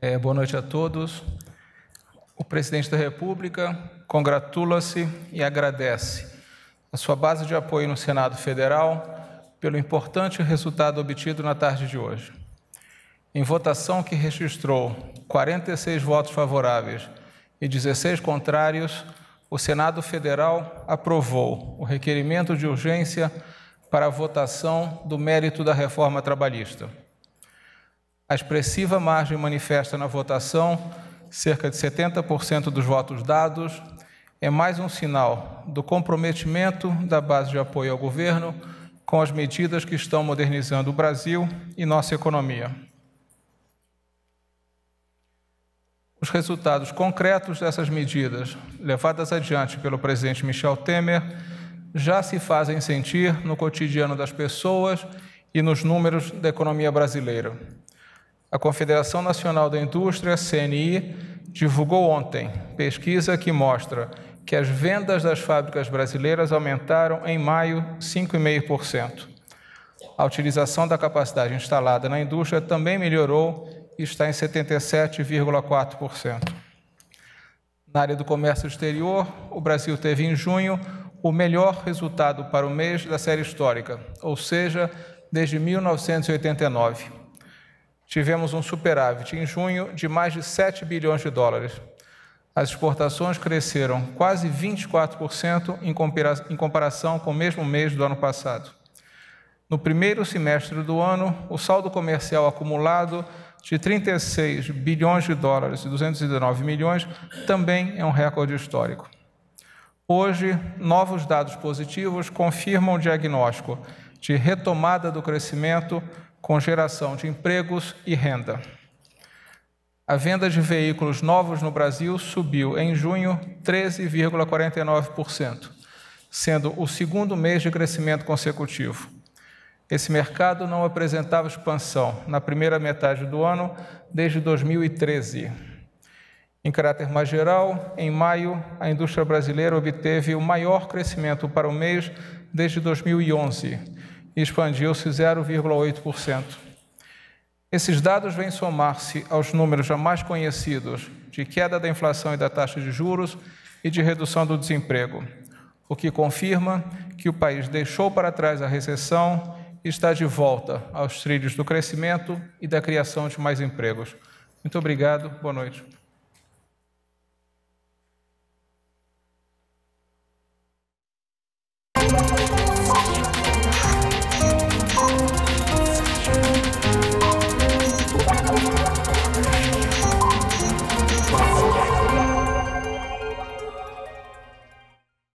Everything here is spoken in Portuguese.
É, boa noite a todos. O presidente da República congratula-se e agradece a sua base de apoio no Senado Federal pelo importante resultado obtido na tarde de hoje em votação que registrou 46 votos favoráveis e 16 contrários, o Senado Federal aprovou o requerimento de urgência para a votação do mérito da reforma trabalhista. A expressiva margem manifesta na votação, cerca de 70% dos votos dados, é mais um sinal do comprometimento da base de apoio ao governo com as medidas que estão modernizando o Brasil e nossa economia. Os resultados concretos dessas medidas, levadas adiante pelo presidente Michel Temer, já se fazem sentir no cotidiano das pessoas e nos números da economia brasileira. A Confederação Nacional da Indústria, CNI, divulgou ontem pesquisa que mostra que as vendas das fábricas brasileiras aumentaram em maio 5,5%. A utilização da capacidade instalada na indústria também melhorou está em 77,4%. Na área do comércio exterior, o Brasil teve em junho o melhor resultado para o mês da série histórica, ou seja, desde 1989. Tivemos um superávit em junho de mais de 7 bilhões de dólares. As exportações cresceram quase 24% em comparação com o mesmo mês do ano passado. No primeiro semestre do ano, o saldo comercial acumulado de 36 bilhões de dólares e 219 milhões também é um recorde histórico. Hoje, novos dados positivos confirmam o diagnóstico de retomada do crescimento com geração de empregos e renda. A venda de veículos novos no Brasil subiu em junho 13,49%, sendo o segundo mês de crescimento consecutivo. Esse mercado não apresentava expansão na primeira metade do ano desde 2013. Em caráter mais geral, em maio, a indústria brasileira obteve o maior crescimento para o mês desde 2011 e expandiu-se 0,8%. Esses dados vêm somar-se aos números já mais conhecidos de queda da inflação e da taxa de juros e de redução do desemprego, o que confirma que o país deixou para trás a recessão está de volta aos trilhos do crescimento e da criação de mais empregos. Muito obrigado, boa noite.